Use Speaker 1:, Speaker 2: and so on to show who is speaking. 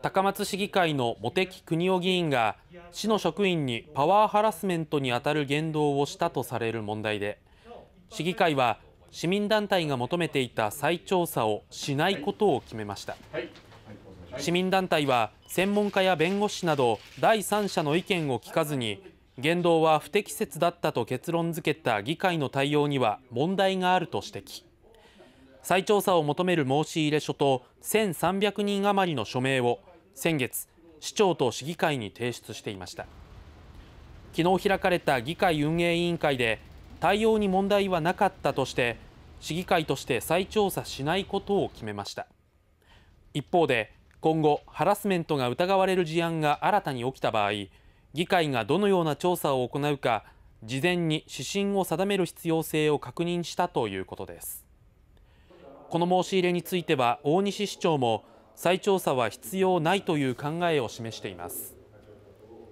Speaker 1: 高松市議会の茂木邦夫議員が市の職員にパワーハラスメントにあたる言動をしたとされる問題で市議会は市民団体が求めていた再調査をしないことを決めました市民団体は専門家や弁護士など第三者の意見を聞かずに言動は不適切だったと結論付けた議会の対応には問題があると指摘再調査を求める申し入れ書と1300人余りの署名を先月市長と市議会に提出していました昨日開かれた議会運営委員会で対応に問題はなかったとして市議会として再調査しないことを決めました一方で今後ハラスメントが疑われる事案が新たに起きた場合議会がどのような調査を行うか事前に指針を定める必要性を確認したということですこの申し入れについては大西市長も再調査は必要ないという考えを示しています。